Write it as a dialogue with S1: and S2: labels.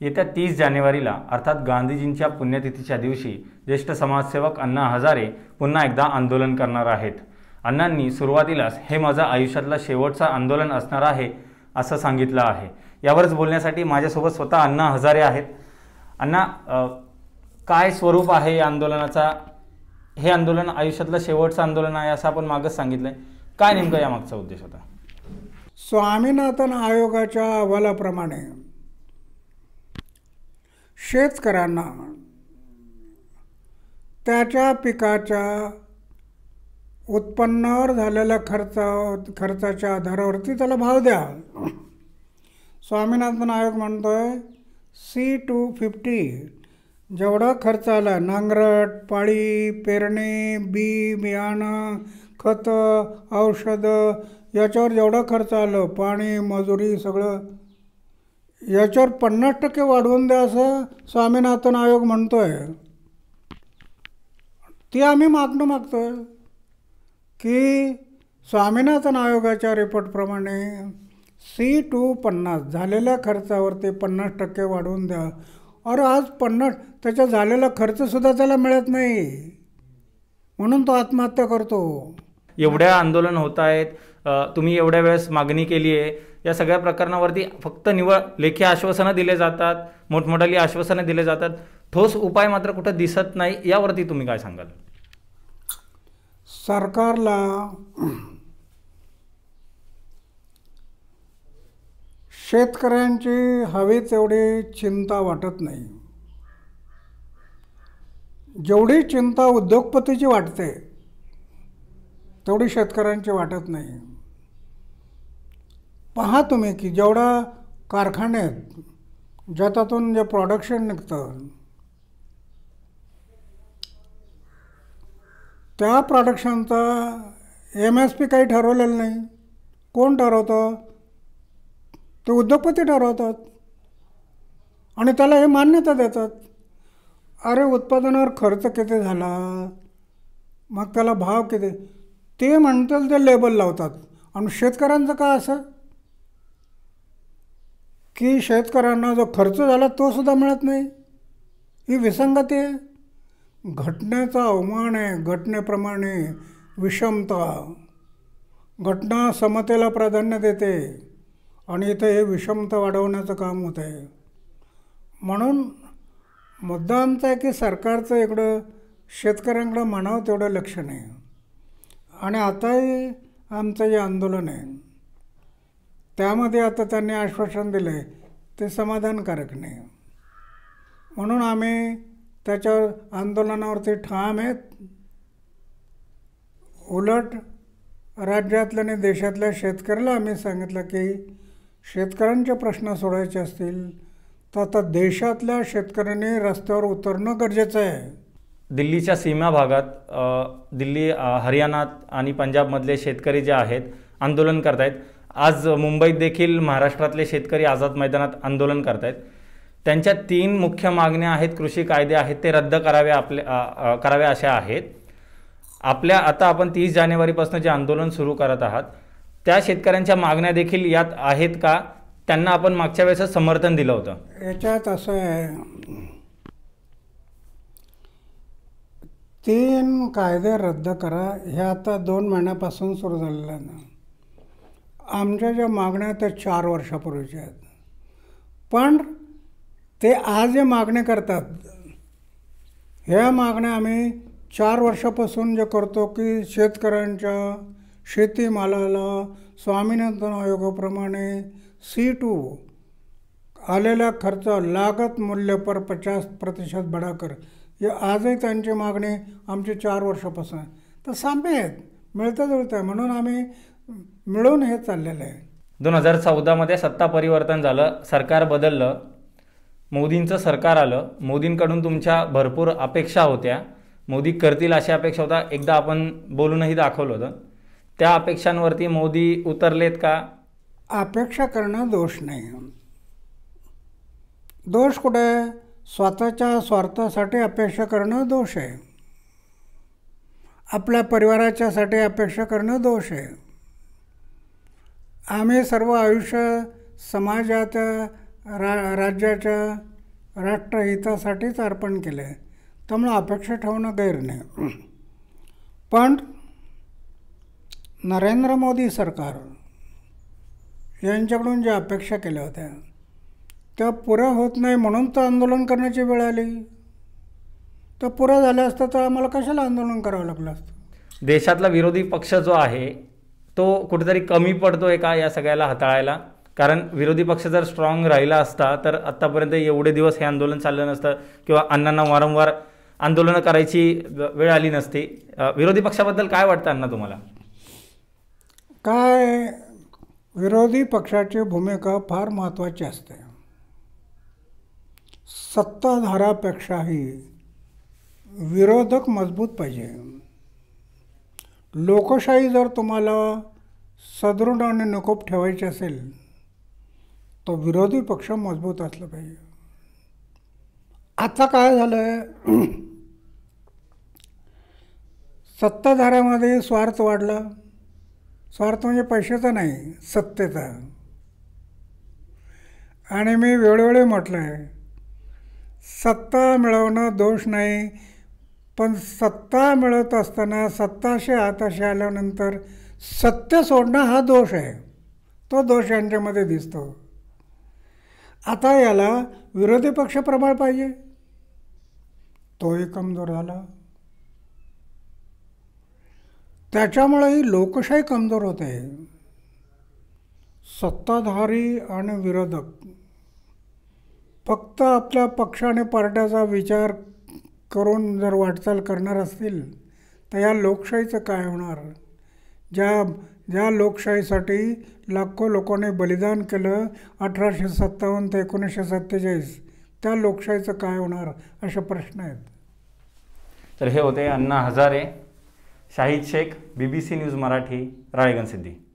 S1: येत्या तीस जानेवारीला अर्थात गांधीजींच्या पुण्यतिथीच्या दिवशी ज्येष्ठ समाजसेवक अण्णा हजारे पुन्हा एकदा आंदोलन करणार आहेत अण्णांनी सुरुवातीलाच हे माझा आयुष्यातला शेवटचा आंदोलन असणार आहे असं सांगितलं आहे यावरच बोलण्यासाठी माझ्यासोबत स्वतः अण्णा हजारे आहेत अण्णा काय स्वरूप आहे या आंदोलनाचा हे आंदोलन आयुष्यातलं शेवटचं आंदोलन आहे असं आपण मागच सांगितलं काय नेमकं यामागचा उद्देश होता
S2: स्वामीनाथन आयोगाच्या अहवालाप्रमाणे शेतकऱ्यांना त्याच्या पिकाच्या उत्पन्नावर झालेल्या खर्चा खर्चाच्या आधारावरती त्याला भाव द्या स्वामीनाथन आयोग म्हणतो आहे सी टू फिफ्टी जेवढा खर्च आला नांगरट पाळी पेरणी बी बियाणं खतं औषधं याच्यावर जेवढा खर्च आलं पाणी मजुरी सगळं याच्यावर पन्नास टक्के वाढवून द्या असं स्वामीनाथन आयोग म्हणतो आहे ती आम्ही मागणं मागतो आहे की स्वामीनाथन आयोगाच्या रिपोर्टप्रमाणे सी टू पन्नास झालेल्या खर्चावरती पन्नास टक्के वाढवून द्या अरे आज पन्नास त्याच्या झालेला खर्चसुद्धा त्याला मिळत नाही म्हणून तो आत्महत्या करतो
S1: एवढ्या आंदोलन होत आहेत तुम्ही एवढ्या वेळेस मागणी केली आहे या सगळ्या प्रकरणावरती फक्त निवळ लेखी आश्वासनं दिले जातात मोठमोठाली आश्वासनं दिले जातात ठोस उपाय मात्र कुठं दिसत नाही यावरती तुम्ही काय सांगाल
S2: सरकारला शेतकऱ्यांची हवी तेवढी चिंता वाटत नाही जेवढी चिंता उद्योगपतीची वाटते तेवढी शेतकऱ्यांची वाटत नाही पहा तुम्ही की जेवढा कारखाने आहेत जे प्रॉडक्शन निघतं त्या प्रॉडक्शनचा एम एस पी काही ठरवलेलं नाही कोण ठरवतं ते उद्योगपती ठरवतात आणि त्याला हे मान्यता देतात अरे उत्पादनावर खर्च किती झाला मग त्याला भाव किती ते म्हणतात ते लेबल लावतात आणि शेतकऱ्यांचं काय असं की शेतकऱ्यांना जो खर्च झाला तो सुद्धा मिळत नाही ही विसंगती आहे घटनेचा अवमान आहे घटनेप्रमाणे विषमता घटना समतेला प्राधान्य देते आणि इथं हे विषमता वाढवण्याचं काम होत आहे म्हणून मुद्दा आमचा आहे की सरकारचं इकडं शेतकऱ्यांकडं म्हणावं तेवढं लक्ष नाही आणि आताही आमचं जे आंदोलन आहे त्यामध्ये आता त्यांनी आश्वासन दिलं आहे ते समाधानकारक नाही म्हणून आम्ही त्याच्या आंदोलनावरती ठाम आहेत उलट राज्यातल्या आणि देशातल्या शेतकऱ्याला आम्ही सांगितलं की शेतकऱ्यांचे प्रश्न सोडायचे असतील तर आता देशातल्या शेतकऱ्यांनी रस्त्यावर उतरणं गरजेचं आहे
S1: दिल्लीच्या सीमा भागात दिल्ली हरियाणात आणि पंजाबमधले शेतकरी जे आहेत आंदोलन करत आहेत आज मुंबईत देखील महाराष्ट्रातले शेतकरी आझाद मैदानात आंदोलन करत आहेत त्यांच्या तीन मुख्य मागण्या आहेत कृषी कायदे आहेत ते रद्द करावे आपले करावे अशा आहेत आपल्या आता आपण तीस जानेवारीपासून जे आंदोलन सुरू करत आहात त्या शेतकऱ्यांच्या मागण्या देखील यात आहेत का त्यांना आपण मागच्या वेळेस समर्थन दिलं होतं
S2: याच्यात असं आहे तीन कायदे रद्द करा हे आता दोन महिन्यापासून सुरू झालेलं आहे ना आमच्या ज्या मागण्या त्या चार वर्षापूर्वीच्या आहेत पण ते आज जे मागणे करतात ह्या मागण्या आम्ही चार वर्षापासून जे करतो की शेतकऱ्यांच्या शेतीमालाला स्वामीनाथन आयोगाप्रमाणे सी टू आलेला खर्च लागत मूल्य पर पचास प्रतिशत बढाकर हे आजही त्यांची मागणी आमचे चार वर्षापासून आहे तर साम्य आहेत मिळतं जुळतं आहे म्हणून आम्ही मिळून हे चाललेलं आहे
S1: दोन हजार चौदामध्ये सत्ता परिवर्तन झालं सरकार बदललं मोदींचं सरकार आलं मोदींकडून तुमच्या भरपूर अपेक्षा होत्या मोदी करतील अशा अपेक्षा होता एकदा आपण बोलूनही दाखवलं होतं त्या अपेक्षांवरती मोदी उतरलेत का अपेक्षा करणं दोष नाही
S2: दोष कुठे आहे स्वतःच्या स्वार्थासाठी अपेक्षा करणं दोष आहे आपल्या परिवाराच्यासाठी अपेक्षा करणं दोष आहे आम्ही सर्व आयुष्य समाजाच्या रा राज्याच्या राष्ट्रहितासाठीच अर्पण केलं आहे त्यामुळं अपेक्षा ठेवणं गैर नाही पण नरेंद्र मोदी सरकार यांच्याकडून ज्या अपेक्षा केल्या होत्या त्या पुऱ्या होत नाही म्हणून तर आंदोलन करण्याची वेळ आली तर पुऱ्या झाल्या असतं तर आम्हाला कशाला आंदोलन करावं लागलं असतं
S1: देशातला विरोधी पक्ष जो आहे तो कुठेतरी कमी पडतोय का या सगळ्याला हाताळायला कारण विरोधी पक्ष जर स्ट्रॉंग राहिला असता तर आत्तापर्यंत एवढे दिवस हे आंदोलन चाललं नसतं किंवा अण्णांना वारंवार आंदोलनं करायची वेळ आली नसती विरोधी पक्षाबद्दल काय वाटतं अण्णा तुम्हाला
S2: काय विरोधी पक्षाची भूमिका फार महत्त्वाची असते सत्ताधारापेक्षाही विरोधक मजबूत पाहिजे लोकशाही जर तुम्हाला सदृढ आणि निकोप ठेवायची असेल तर विरोधी पक्ष मजबूत असला पाहिजे आता काय झालं आहे सत्ताधाऱ्यामध्ये स्वार्थ वाढला स्वार्थ म्हणजे पैशाचा नाही सत्तेचा आणि मी वेळोवेळी म्हटलं आहे सत्ता मिळवणं दोष नाही पण सत्ता मिळत असताना सत्ताशे हाताशी आल्यानंतर सत्य सोडणं हा दोष आहे तो दोष यांच्यामध्ये दिसतो आता याला विरोधी पक्ष प्रबळ पाहिजे तोही कमजोर झाला त्याच्यामुळे ही लोकशाही कमजोर होते सत्ताधारी आणि विरोधक फक्त आपल्या पक्ष आणि पार्ट्याचा विचार करून जर वाटचाल करणार असतील तर या लोकशाहीचं काय होणार ज्या ज्या लोकशाहीसाठी लाखो लोकांनी बलिदान केलं अठराशे सत्तावन्न ते एकोणीसशे सत्तेचाळीस त्या लोकशाहीचं काय होणार असे प्रश्न आहेत
S1: तर हे होते Anna Hazare Shahid Shaikh B B C news Marathi Ralegan सिद्धी